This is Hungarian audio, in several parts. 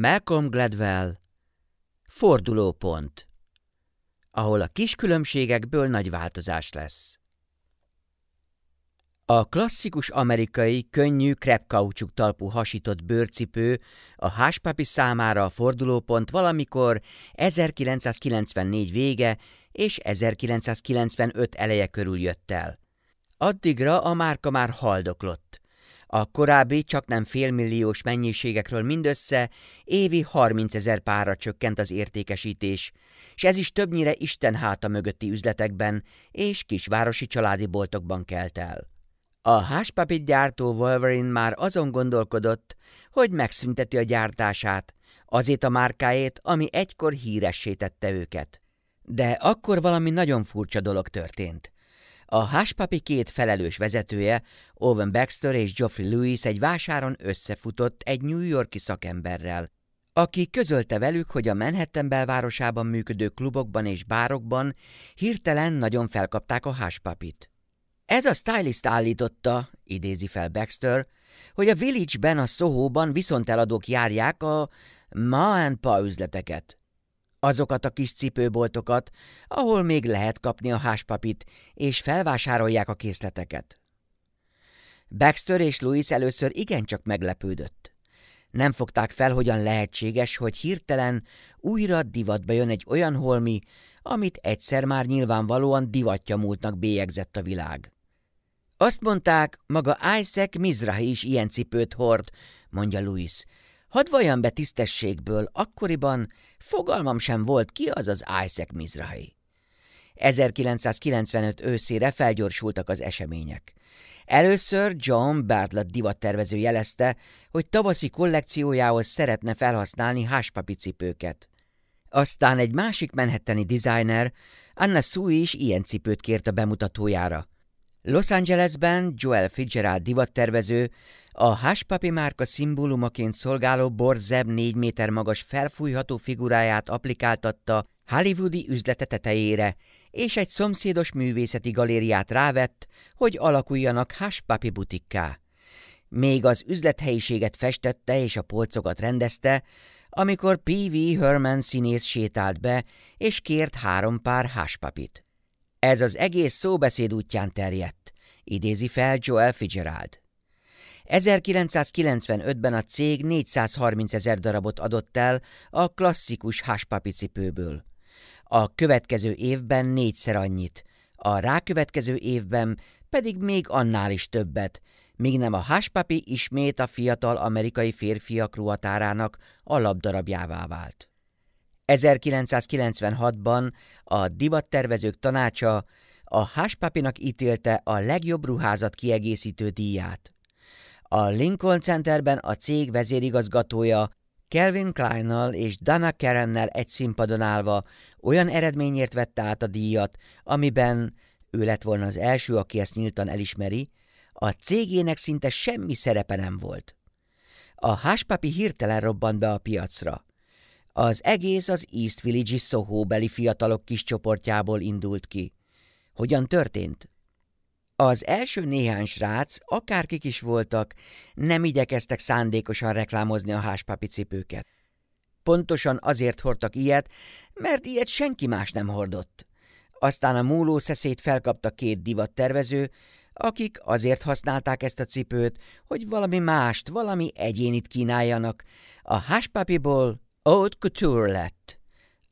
Malcolm Gladwell Fordulópont, ahol a kis különbségekből nagy változás lesz. A klasszikus amerikai, könnyű krepkaucsuk talpú hasított bőrcipő a háspapi számára a fordulópont valamikor 1994 vége és 1995 eleje körül jött el. Addigra a márka már haldoklott, a korábbi csak nem félmilliós mennyiségekről mindössze évi 30 ezer párra csökkent az értékesítés, és ez is többnyire Isten háta mögötti üzletekben és kisvárosi családi boltokban kelt el. A háspapit gyártó Wolverine már azon gondolkodott, hogy megszünteti a gyártását, azért a márkáét, ami egykor híressé tette őket. De akkor valami nagyon furcsa dolog történt. A háspapi két felelős vezetője, Owen Baxter és Geoffrey Lewis egy vásáron összefutott egy New Yorki szakemberrel, aki közölte velük, hogy a Manhattan belvárosában működő klubokban és bárokban hirtelen nagyon felkapták a háspapit. Ez a stylist állította, idézi fel Baxter, hogy a Village-ben, a Soho-ban viszonteladók járják a Ma and Pa üzleteket azokat a kis cipőboltokat, ahol még lehet kapni a háspapit, és felvásárolják a készleteket. Baxter és Louis először igencsak meglepődött. Nem fogták fel, hogyan lehetséges, hogy hirtelen újra divatba jön egy olyan holmi, amit egyszer már nyilvánvalóan divatja múltnak bélyegzett a világ. Azt mondták, maga Isaac Mizrahi is ilyen cipőt hord, mondja Louis, Hadd vajon be tisztességből, akkoriban fogalmam sem volt ki az az Isaac Mizrahi. 1995 őszére felgyorsultak az események. Először John Bartlett divattervező jelezte, hogy tavaszi kollekciójához szeretne felhasználni háspapi cipőket. Aztán egy másik menhetteni designer, Anna Sui is ilyen cipőt kért a bemutatójára. Los Angelesben Joel Fitzgerald divattervező a háspapi márka szimbólumaként szolgáló Borzeb 4 méter magas felfújható figuráját applikáltatta hollywoodi üzlete tetejére, és egy szomszédos művészeti galériát rávett, hogy alakuljanak háspapi butikká. Még az üzlethelyiséget festette és a polcokat rendezte, amikor P.V. Herman színész sétált be, és kért három pár háspapit. Ez az egész szóbeszéd útján terjedt, idézi fel Joel Fitzgerald. 1995-ben a cég 430 ezer darabot adott el a klasszikus háspapi cipőből. A következő évben négyszer annyit, a rákövetkező évben pedig még annál is többet, míg nem a háspapi ismét a fiatal amerikai férfiak ruhatárának alapdarabjává vált. 1996-ban a divattervezők tanácsa a háspapinak ítélte a legjobb ruházat kiegészítő díját. A Lincoln Centerben a cég vezérigazgatója Kelvin Kleinnal és Dana Kerennel egy színpadon állva olyan eredményért vette át a díjat, amiben ő lett volna az első, aki ezt nyíltan elismeri, a cégének szinte semmi szerepe nem volt. A háspapi hirtelen robbant be a piacra. Az egész az East Village-i Soho-beli fiatalok kis csoportjából indult ki. Hogyan történt? Az első néhány srác, akárkik is voltak, nem igyekeztek szándékosan reklámozni a háspapi cipőket. Pontosan azért hordtak ilyet, mert ilyet senki más nem hordott. Aztán a múló szeszét felkapta két divattervező, akik azért használták ezt a cipőt, hogy valami mást, valami egyénit kínáljanak. A háspapiból haute couture lett.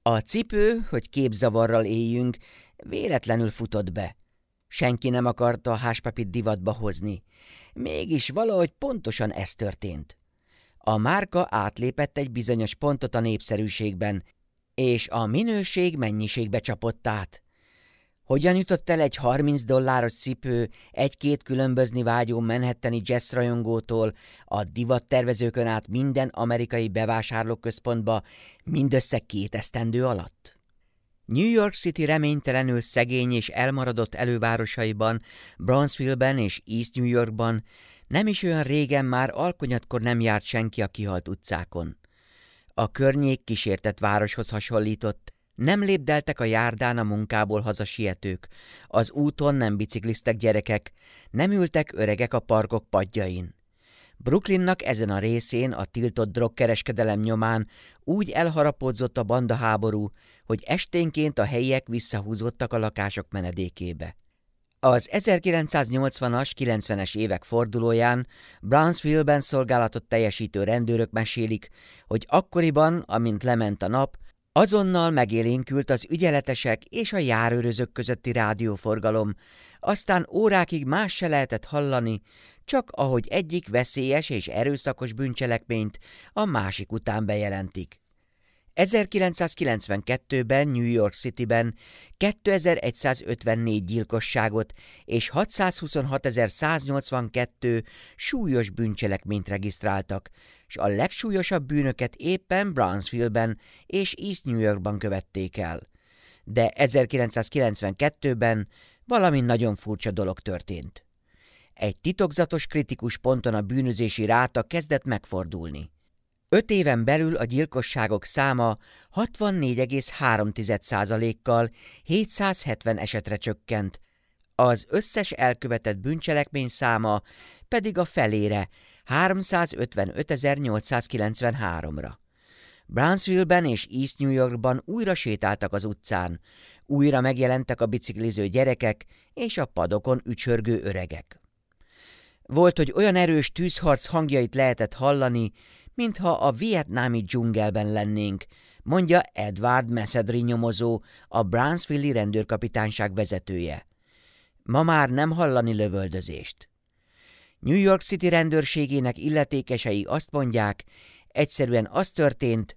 A cipő, hogy képzavarral éljünk, véletlenül futott be. Senki nem akarta a háspapit divatba hozni. Mégis valahogy pontosan ez történt. A márka átlépett egy bizonyos pontot a népszerűségben, és a minőség mennyiségbe csapott át. Hogyan jutott el egy 30 dolláros cipő egy-két különbözni vágyó menhetteni jazz rajongótól a divattervezőkön át minden amerikai bevásárlóközpontba mindössze két esztendő alatt? New York City reménytelenül szegény és elmaradott elővárosaiban, Bronzeville-ben és East New Yorkban nem is olyan régen már alkonyatkor nem járt senki a kihalt utcákon. A környék kísértett városhoz hasonlított, nem lépdeltek a járdán a munkából hazasietők, az úton nem bicikliztek gyerekek, nem ültek öregek a parkok padjain. Brooklynnak ezen a részén a tiltott drogkereskedelem nyomán úgy elharapódzott a banda háború, hogy esténként a helyiek visszahúzódtak a lakások menedékébe. Az 1980-as, 90-es évek fordulóján Brownsville-ben szolgálatot teljesítő rendőrök mesélik, hogy akkoriban, amint lement a nap, azonnal megélénkült az ügyeletesek és a járőrözök közötti rádióforgalom, aztán órákig más se lehetett hallani, csak ahogy egyik veszélyes és erőszakos bűncselekményt a másik után bejelentik. 1992-ben New York Cityben 2154 gyilkosságot és 626.182 súlyos bűncselekményt regisztráltak, és a legsúlyosabb bűnöket éppen Brownsville-ben és East New Yorkban követték el. De 1992-ben valami nagyon furcsa dolog történt. Egy titokzatos kritikus ponton a bűnözési ráta kezdett megfordulni. Öt éven belül a gyilkosságok száma 64,3%-kal 770 esetre csökkent, az összes elkövetett bűncselekmény száma pedig a felére 355.893-ra. Brownsville-ben és East New Yorkban újra sétáltak az utcán, újra megjelentek a bicikliző gyerekek és a padokon ücsörgő öregek. Volt, hogy olyan erős tűzharc hangjait lehetett hallani, mintha a vietnámi dzsungelben lennénk, mondja Edward Meszedri nyomozó, a Brownsville-i rendőrkapitányság vezetője. Ma már nem hallani lövöldözést. New York City rendőrségének illetékesei azt mondják, egyszerűen az történt,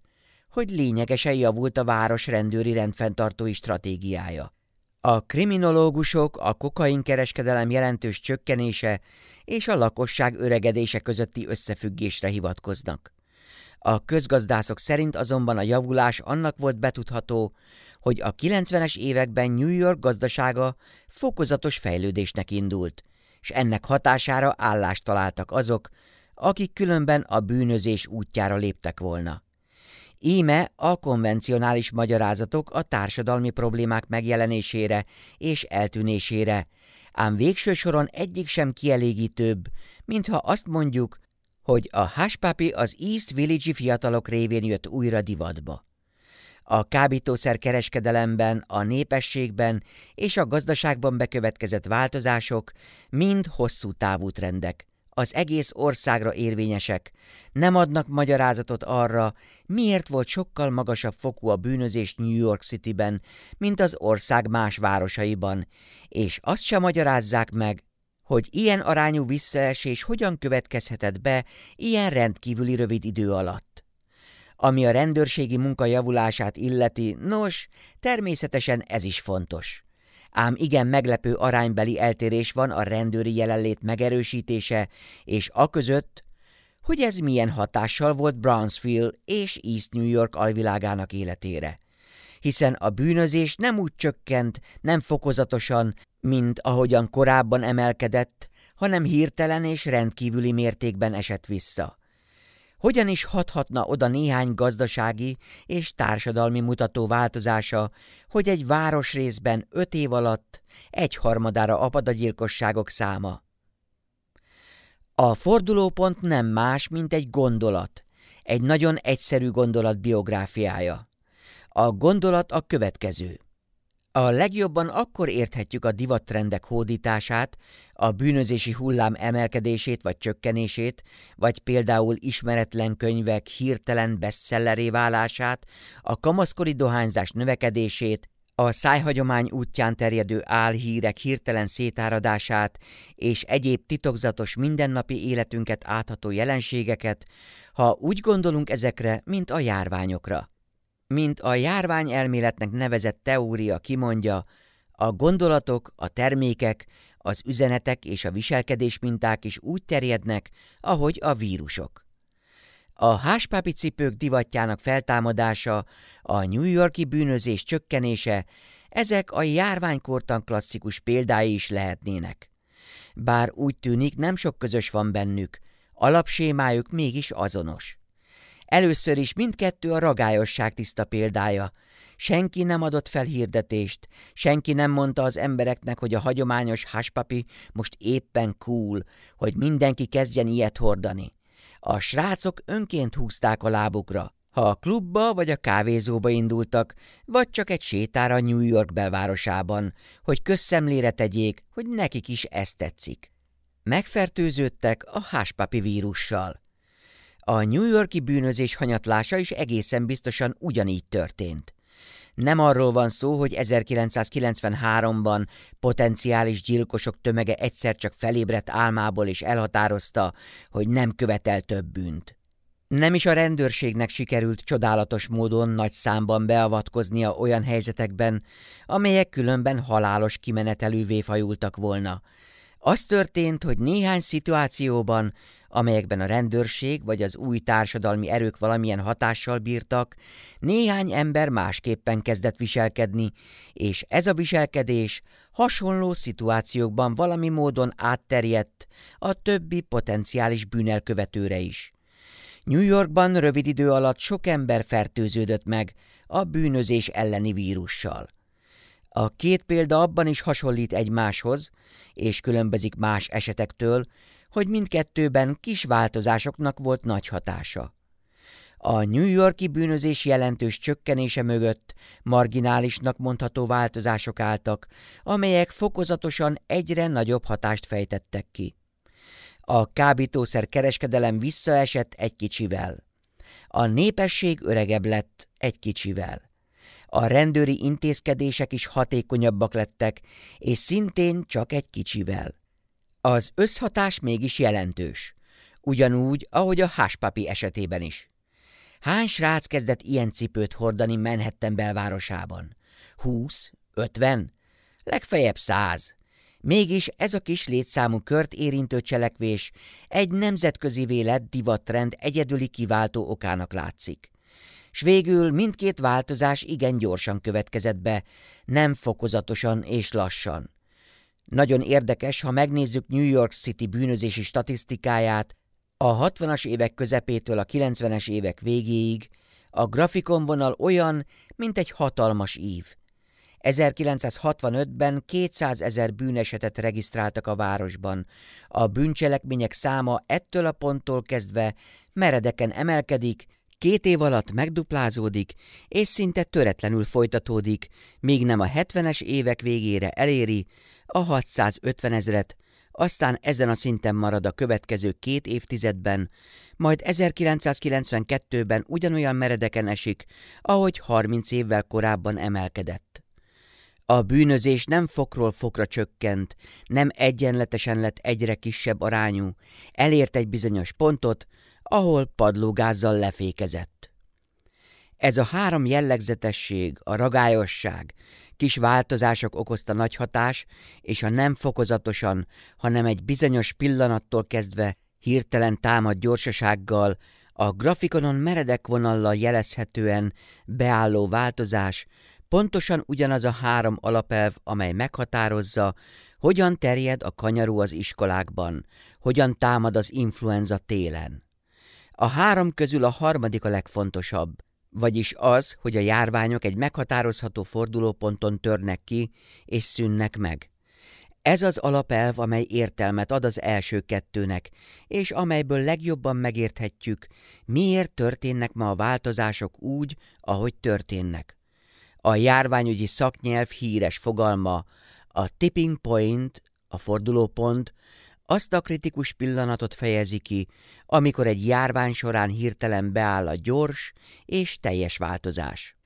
hogy lényegesen javult a város rendőri rendfenntartói stratégiája. A kriminológusok a kokainkereskedelem jelentős csökkenése és a lakosság öregedése közötti összefüggésre hivatkoznak. A közgazdászok szerint azonban a javulás annak volt betudható, hogy a 90-es években New York gazdasága fokozatos fejlődésnek indult, és ennek hatására állást találtak azok, akik különben a bűnözés útjára léptek volna. Íme a konvencionális magyarázatok a társadalmi problémák megjelenésére és eltűnésére, ám végső soron egyik sem kielégítőbb, mintha azt mondjuk, hogy a háspapi az East Village-i fiatalok révén jött újra divatba. A kábítószer kereskedelemben, a népességben és a gazdaságban bekövetkezett változások mind hosszú távú trendek az egész országra érvényesek, nem adnak magyarázatot arra, miért volt sokkal magasabb fokú a bűnözés New York Cityben, mint az ország más városaiban, és azt sem magyarázzák meg, hogy ilyen arányú visszaesés hogyan következhetett be ilyen rendkívüli rövid idő alatt. Ami a rendőrségi munka javulását illeti, nos, természetesen ez is fontos ám igen meglepő aránybeli eltérés van a rendőri jelenlét megerősítése és a között, hogy ez milyen hatással volt Brownsville és East New York alvilágának életére. Hiszen a bűnözés nem úgy csökkent, nem fokozatosan, mint ahogyan korábban emelkedett, hanem hirtelen és rendkívüli mértékben esett vissza. Hogyan is hathatna oda néhány gazdasági és társadalmi mutató változása, hogy egy városrészben öt év alatt egyharmadára apad a gyilkosságok száma? A fordulópont nem más, mint egy gondolat, egy nagyon egyszerű gondolat biográfiája. A gondolat a következő – a legjobban akkor érthetjük a divattrendek hódítását, a bűnözési hullám emelkedését vagy csökkenését, vagy például ismeretlen könyvek hirtelen bestselleré válását, a kamaszkori dohányzás növekedését, a szájhagyomány útján terjedő álhírek hirtelen szétáradását és egyéb titokzatos mindennapi életünket átható jelenségeket, ha úgy gondolunk ezekre, mint a járványokra. Mint a járvány elméletnek nevezett teória kimondja, a gondolatok, a termékek az üzenetek és a viselkedés minták is úgy terjednek, ahogy a vírusok. A háspápi cipők divatjának feltámadása, a New Yorki bűnözés csökkenése, ezek a járványkortan klasszikus példái is lehetnének. Bár úgy tűnik, nem sok közös van bennük, alapsémájuk mégis azonos. Először is mindkettő a ragályosság tiszta példája. Senki nem adott fel hirdetést, senki nem mondta az embereknek, hogy a hagyományos háspapi most éppen cool, hogy mindenki kezdjen ilyet hordani. A srácok önként húzták a lábukra, ha a klubba vagy a kávézóba indultak, vagy csak egy sétára New York belvárosában, hogy közszemlére tegyék, hogy nekik is ez tetszik. Megfertőződtek a háspapi vírussal. A New Yorki bűnözés hanyatlása is egészen biztosan ugyanígy történt. Nem arról van szó, hogy 1993-ban potenciális gyilkosok tömege egyszer csak felébredt álmából és elhatározta, hogy nem követel több bűnt. Nem is a rendőrségnek sikerült csodálatos módon nagy számban beavatkoznia olyan helyzetekben, amelyek különben halálos kimenetelűvé fajultak volna. Az történt, hogy néhány szituációban amelyekben a rendőrség vagy az új társadalmi erők valamilyen hatással bírtak, néhány ember másképpen kezdett viselkedni, és ez a viselkedés hasonló szituációkban valami módon átterjedt a többi potenciális bűnelkövetőre is. New Yorkban rövid idő alatt sok ember fertőződött meg a bűnözés elleni vírussal. A két példa abban is hasonlít egymáshoz, és különbözik más esetektől, hogy mindkettőben kis változásoknak volt nagy hatása. A New Yorki bűnözés jelentős csökkenése mögött marginálisnak mondható változások álltak, amelyek fokozatosan egyre nagyobb hatást fejtettek ki. A kábítószer kereskedelem visszaesett egy kicsivel. A népesség öregebb lett egy kicsivel. A rendőri intézkedések is hatékonyabbak lettek, és szintén csak egy kicsivel. Az összhatás mégis jelentős, ugyanúgy, ahogy a háspapi esetében is. Hány srác kezdett ilyen cipőt hordani Manhattan belvárosában? Húsz? Ötven? legfejebb száz. Mégis ez a kis létszámú kört érintő cselekvés egy nemzetközi vélet divatrend egyedüli kiváltó okának látszik. S végül mindkét változás igen gyorsan következett be, nem fokozatosan és lassan. Nagyon érdekes, ha megnézzük New York City bűnözési statisztikáját, a 60-as évek közepétől a 90-es évek végéig a grafikon vonal olyan, mint egy hatalmas ív. 1965-ben 200 ezer bűnesetet regisztráltak a városban. A bűncselekmények száma ettől a ponttól kezdve meredeken emelkedik, két év alatt megduplázódik, és szinte töretlenül folytatódik, míg nem a 70-es évek végére eléri a 650 ezret, aztán ezen a szinten marad a következő két évtizedben, majd 1992-ben ugyanolyan meredeken esik, ahogy 30 évvel korábban emelkedett. A bűnözés nem fokról fokra csökkent, nem egyenletesen lett egyre kisebb arányú, elért egy bizonyos pontot, ahol padlógázzal lefékezett. Ez a három jellegzetesség, a ragályosság kis változások okozta nagy hatás, és a nem fokozatosan, hanem egy bizonyos pillanattól kezdve hirtelen támad gyorsasággal, a grafikonon meredek vonallal jelezhetően beálló változás pontosan ugyanaz a három alapelv, amely meghatározza, hogyan terjed a kanyarú az iskolákban, hogyan támad az influenza télen. A három közül a harmadik a legfontosabb – vagyis az, hogy a járványok egy meghatározható fordulóponton törnek ki és szűnnek meg. Ez az alapelv, amely értelmet ad az első kettőnek, és amelyből legjobban megérthetjük, miért történnek ma a változások úgy, ahogy történnek. A járványügyi szaknyelv híres fogalma, a tipping point, a fordulópont, azt a kritikus pillanatot fejezi ki, amikor egy járvány során hirtelen beáll a gyors és teljes változás.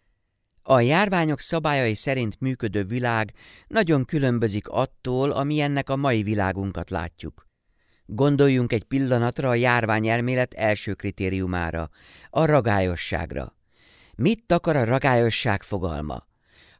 A járványok szabályai szerint működő világ nagyon különbözik attól, ami ennek a mai világunkat látjuk. Gondoljunk egy pillanatra a járvány elmélet első kritériumára, a ragályosságra. Mit akar a ragályosság fogalma?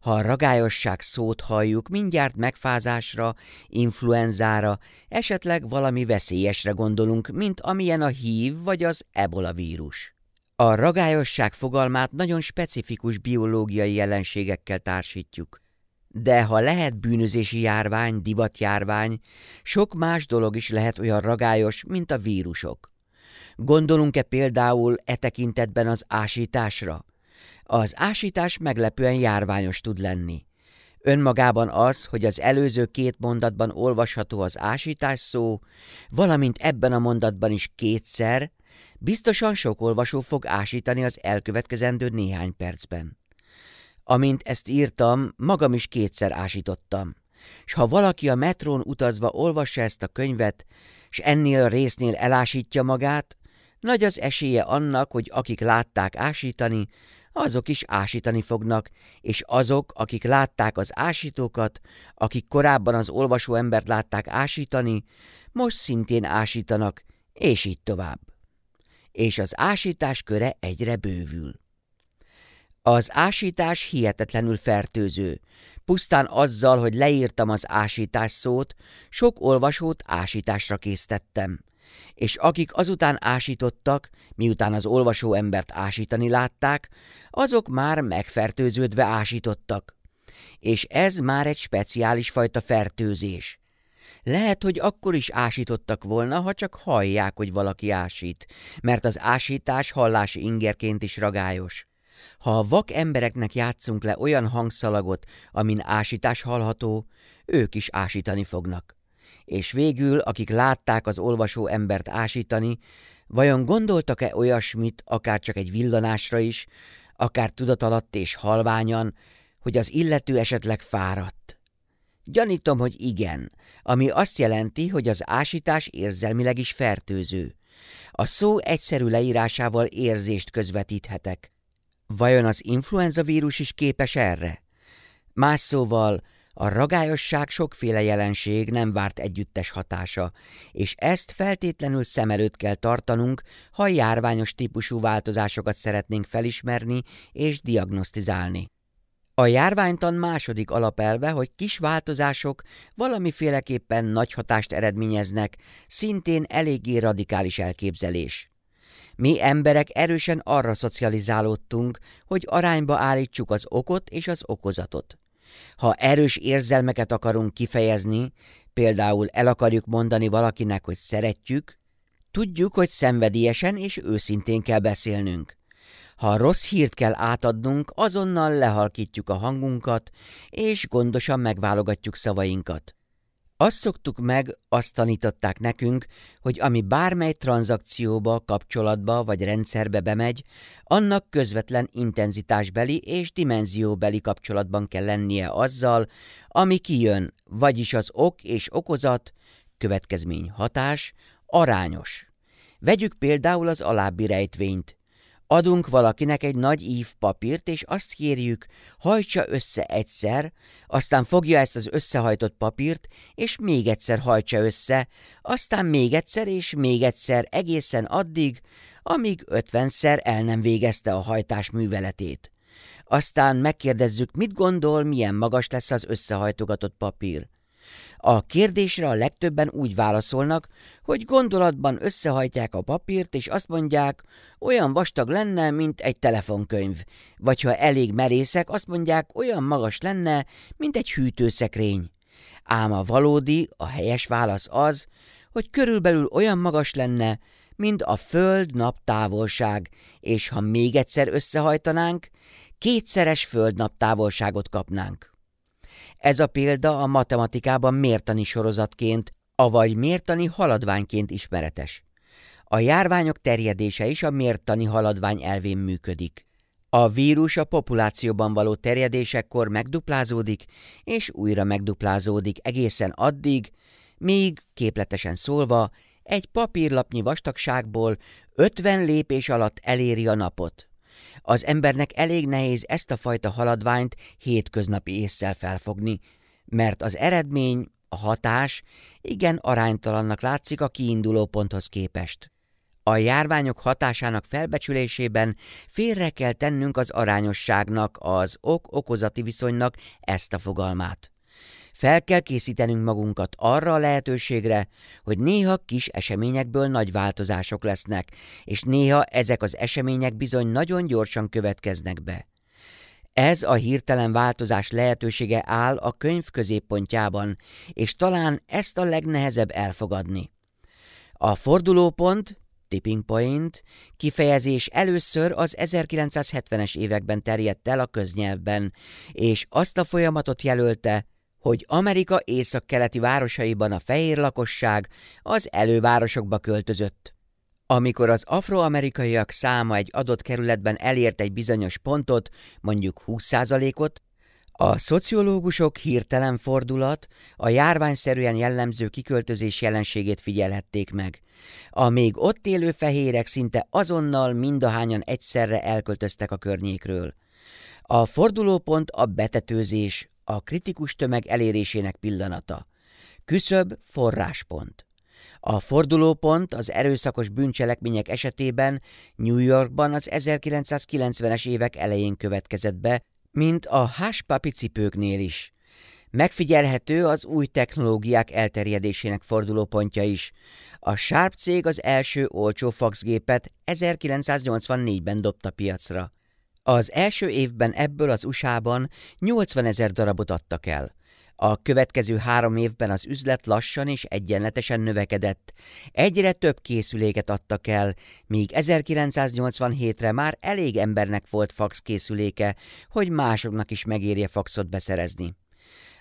Ha a ragályosság szót halljuk, mindjárt megfázásra, influenzára, esetleg valami veszélyesre gondolunk, mint amilyen a hív vagy az ebola vírus. A ragályosság fogalmát nagyon specifikus biológiai jelenségekkel társítjuk. De ha lehet bűnözési járvány, divatjárvány, sok más dolog is lehet olyan ragályos, mint a vírusok. Gondolunk-e például e tekintetben az ásításra? Az ásítás meglepően járványos tud lenni. Önmagában az, hogy az előző két mondatban olvasható az ásítás szó, valamint ebben a mondatban is kétszer, biztosan sok olvasó fog ásítani az elkövetkezendő néhány percben. Amint ezt írtam, magam is kétszer ásítottam. S ha valaki a metrón utazva olvassa ezt a könyvet, s ennél a résznél elásítja magát, nagy az esélye annak, hogy akik látták ásítani, azok is ásítani fognak, és azok, akik látták az ásítókat, akik korábban az olvasó embert látták ásítani, most szintén ásítanak, és így tovább. És az ásítás köre egyre bővül. Az ásítás hihetetlenül fertőző. Pusztán azzal, hogy leírtam az ásítás szót, sok olvasót ásításra késztettem és akik azután ásítottak, miután az olvasó embert ásítani látták, azok már megfertőződve ásítottak. És ez már egy speciális fajta fertőzés. Lehet, hogy akkor is ásítottak volna, ha csak hallják, hogy valaki ásít, mert az ásítás hallási ingerként is ragályos. Ha a vak embereknek játszunk le olyan hangszalagot, amin ásítás hallható, ők is ásítani fognak és végül, akik látták az olvasó embert ásítani, vajon gondoltak-e olyasmit, akár csak egy villanásra is, akár tudatalatt és halványan, hogy az illető esetleg fáradt? Gyanítom, hogy igen, ami azt jelenti, hogy az ásítás érzelmileg is fertőző. A szó egyszerű leírásával érzést közvetíthetek. Vajon az influenza vírus is képes erre? Más szóval, a ragályosság sokféle jelenség nem várt együttes hatása, és ezt feltétlenül szem előtt kell tartanunk, ha járványos típusú változásokat szeretnénk felismerni és diagnosztizálni. A járványtan második alapelve, hogy kis változások valamiféleképpen nagy hatást eredményeznek, szintén eléggé radikális elképzelés. Mi emberek erősen arra szocializálódtunk, hogy arányba állítsuk az okot és az okozatot. Ha erős érzelmeket akarunk kifejezni, például el akarjuk mondani valakinek, hogy szeretjük, tudjuk, hogy szenvedélyesen és őszintén kell beszélnünk. Ha rossz hírt kell átadnunk, azonnal lehalkítjuk a hangunkat, és gondosan megválogatjuk szavainkat. Azt szoktuk meg, azt tanították nekünk, hogy ami bármely tranzakcióba, kapcsolatba vagy rendszerbe bemegy, annak közvetlen intenzitásbeli és dimenzióbeli kapcsolatban kell lennie azzal, ami kijön, vagyis az ok és okozat, következmény hatás, arányos. Vegyük például az alábbi rejtvényt. Adunk valakinek egy nagy ív papírt, és azt kérjük, hajtsa össze egyszer, aztán fogja ezt az összehajtott papírt, és még egyszer hajtsa össze, aztán még egyszer és még egyszer egészen addig, amíg ötvenszer el nem végezte a hajtás műveletét. Aztán megkérdezzük, mit gondol, milyen magas lesz az összehajtogatott papír. A kérdésre a legtöbben úgy válaszolnak, hogy gondolatban összehajtják a papírt, és azt mondják, olyan vastag lenne, mint egy telefonkönyv, vagy ha elég merészek, azt mondják, olyan magas lenne, mint egy hűtőszekrény. Ám a valódi, a helyes válasz az, hogy körülbelül olyan magas lenne, mint a Föld-nap távolság, és ha még egyszer összehajtanánk, kétszeres Föld-nap távolságot kapnánk. Ez a példa a matematikában mértani sorozatként, avagy mértani haladványként ismeretes. A járványok terjedése is a mértani haladvány elvén működik. A vírus a populációban való terjedésekor megduplázódik, és újra megduplázódik egészen addig, míg, képletesen szólva, egy papírlapnyi vastagságból 50 lépés alatt eléri a napot. Az embernek elég nehéz ezt a fajta haladványt hétköznapi észsel felfogni, mert az eredmény, a hatás igen aránytalannak látszik a kiinduló ponthoz képest. A járványok hatásának felbecsülésében félre kell tennünk az arányosságnak, az ok-okozati viszonynak ezt a fogalmát. Fel kell készítenünk magunkat arra a lehetőségre, hogy néha kis eseményekből nagy változások lesznek, és néha ezek az események bizony nagyon gyorsan következnek be. Ez a hirtelen változás lehetősége áll a könyv középpontjában, és talán ezt a legnehezebb elfogadni. A fordulópont, tipping point, kifejezés először az 1970-es években terjedt el a köznyelvben, és azt a folyamatot jelölte, hogy Amerika északkeleti városaiban a fehér lakosság az elővárosokba költözött. Amikor az afroamerikaiak száma egy adott kerületben elért egy bizonyos pontot, mondjuk 20%-ot, a szociológusok hirtelen fordulat a járványszerűen jellemző kiköltözés jelenségét figyelhették meg. A még ott élő fehérek szinte azonnal mindahányan egyszerre elköltöztek a környékről. A fordulópont a betetőzés, a kritikus tömeg elérésének pillanata. Küszöb forráspont. A fordulópont az erőszakos bűncselekmények esetében New Yorkban az 1990-es évek elején következett be, mint a háspapi cipőknél is. Megfigyelhető az új technológiák elterjedésének fordulópontja is. A Sharp cég az első olcsó faxgépet 1984-ben dobta piacra. Az első évben ebből az USA-ban 80 ezer darabot adtak el. A következő három évben az üzlet lassan és egyenletesen növekedett. Egyre több készüléket adtak el, míg 1987-re már elég embernek volt fax készüléke, hogy másoknak is megérje faxot beszerezni.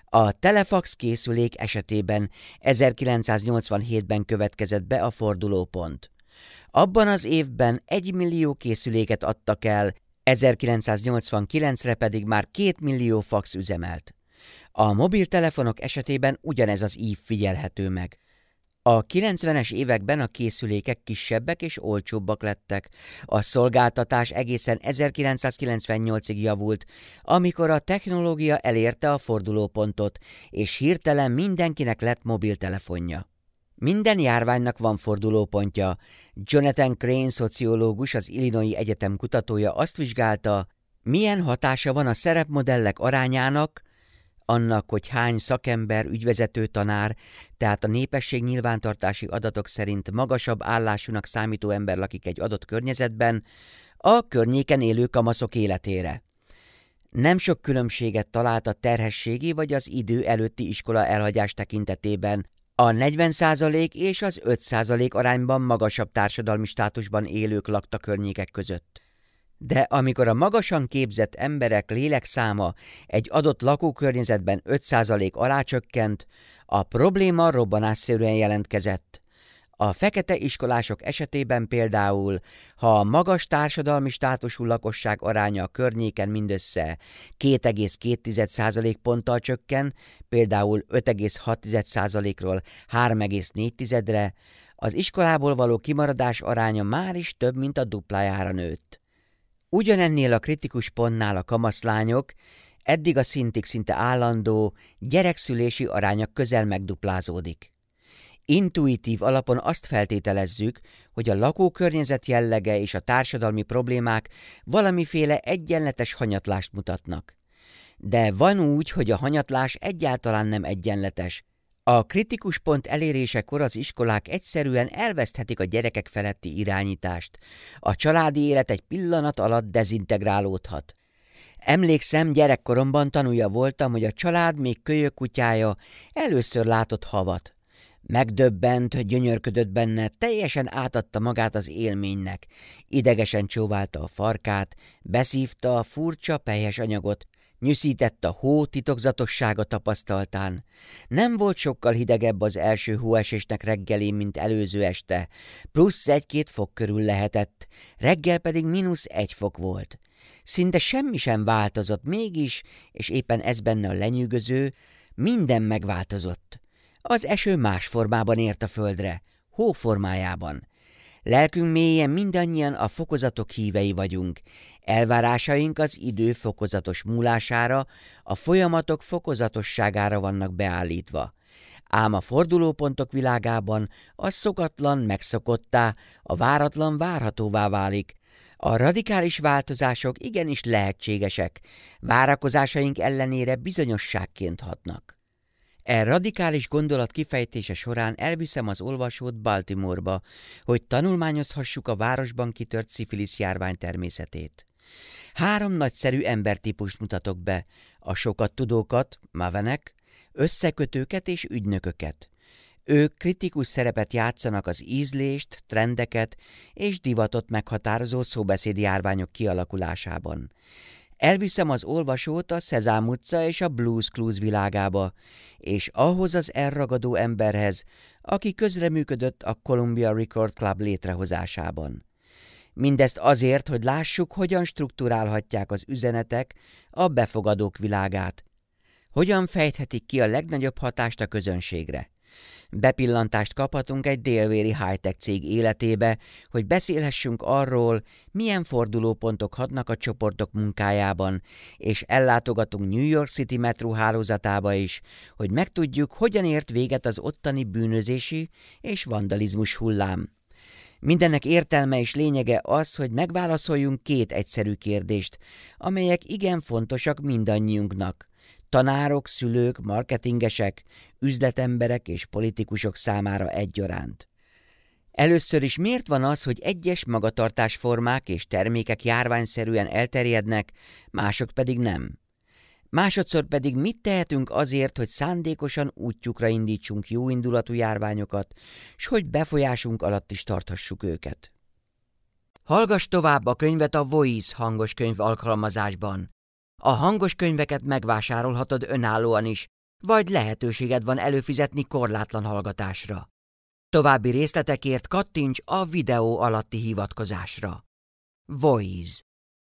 A telefax készülék esetében 1987-ben következett be a fordulópont. Abban az évben egy millió készüléket adtak el, 1989-re pedig már 2 millió fax üzemelt. A mobiltelefonok esetében ugyanez az ív figyelhető meg. A 90-es években a készülékek kisebbek és olcsóbbak lettek. A szolgáltatás egészen 1998-ig javult, amikor a technológia elérte a fordulópontot, és hirtelen mindenkinek lett mobiltelefonja. Minden járványnak van fordulópontja. Jonathan Crane szociológus, az Illinois Egyetem kutatója azt vizsgálta, milyen hatása van a szerepmodellek arányának, annak, hogy hány szakember, ügyvezető tanár, tehát a népesség nyilvántartási adatok szerint magasabb állásúnak számító ember lakik egy adott környezetben, a környéken élő kamaszok életére. Nem sok különbséget talált a terhességi vagy az idő előtti iskola elhagyás tekintetében, a 40% és az 5% arányban magasabb társadalmi státusban élők lakta környékek között. De amikor a magasan képzett emberek lélekszáma egy adott lakókörnyezetben 5% alá csökkent, a probléma robbanásszerűen jelentkezett. A fekete iskolások esetében például, ha a magas társadalmi státusú lakosság aránya a környéken mindössze 2,2% ponttal csökken, például 5,6%-ról 3,4-re, az iskolából való kimaradás aránya már is több, mint a duplájára nőtt. Ugyanennél a kritikus pontnál a kamaszlányok, eddig a szintig szinte állandó gyerekszülési aránya közel megduplázódik. Intuitív alapon azt feltételezzük, hogy a lakókörnyezet jellege és a társadalmi problémák valamiféle egyenletes hanyatlást mutatnak. De van úgy, hogy a hanyatlás egyáltalán nem egyenletes. A kritikus pont elérésekor az iskolák egyszerűen elveszthetik a gyerekek feletti irányítást. A családi élet egy pillanat alatt dezintegrálódhat. Emlékszem, gyerekkoromban tanulja voltam, hogy a család még kölyök kutyája először látott havat. Megdöbbent, gyönyörködött benne, teljesen átadta magát az élménynek. Idegesen csóválta a farkát, beszívta a furcsa, pelyhes anyagot, nyűszítette a hó titokzatossága tapasztaltán. Nem volt sokkal hidegebb az első hóesésnek reggelé mint előző este. Plusz egy-két fok körül lehetett, reggel pedig mínusz egy fok volt. Szinte semmi sem változott mégis, és éppen ez benne a lenyűgöző, minden megváltozott. Az eső más formában ért a földre, hó formájában. Lelkünk mélyen mindannyian a fokozatok hívei vagyunk. Elvárásaink az idő fokozatos múlására, a folyamatok fokozatosságára vannak beállítva. Ám a fordulópontok világában az szokatlan megszokottá, a váratlan várhatóvá válik. A radikális változások igenis lehetségesek, várakozásaink ellenére bizonyosságként hatnak. E radikális gondolat kifejtése során elviszem az olvasót Baltimoreba, hogy tanulmányozhassuk a városban kitört szifilisz járvány természetét. Három nagyszerű embertípust mutatok be, a sokat tudókat, mavenek, összekötőket és ügynököket. Ők kritikus szerepet játszanak az ízlést, trendeket és divatot meghatározó szóbeszédi járványok kialakulásában. Elviszem az olvasót a Szezám utca és a Blues Clues világába, és ahhoz az elragadó emberhez, aki közreműködött a Columbia Record Club létrehozásában. Mindezt azért, hogy lássuk, hogyan strukturálhatják az üzenetek a befogadók világát, hogyan fejthetik ki a legnagyobb hatást a közönségre. Bepillantást kaphatunk egy délvéri high-tech cég életébe, hogy beszélhessünk arról, milyen fordulópontok hatnak a csoportok munkájában, és ellátogatunk New York City metró hálózatába is, hogy megtudjuk, hogyan ért véget az ottani bűnözési és vandalizmus hullám. Mindennek értelme és lényege az, hogy megválaszoljunk két egyszerű kérdést, amelyek igen fontosak mindannyiunknak tanárok, szülők, marketingesek, üzletemberek és politikusok számára egyaránt. Először is miért van az, hogy egyes magatartásformák és termékek járványszerűen elterjednek, mások pedig nem? Másodszor pedig mit tehetünk azért, hogy szándékosan útjukra indítsunk jóindulatú járványokat, s hogy befolyásunk alatt is tarthassuk őket? Hallgass tovább a könyvet a Voice hangos könyv alkalmazásban. A hangos könyveket megvásárolhatod önállóan is, vagy lehetőséged van előfizetni korlátlan hallgatásra. További részletekért kattints a videó alatti hivatkozásra. Voice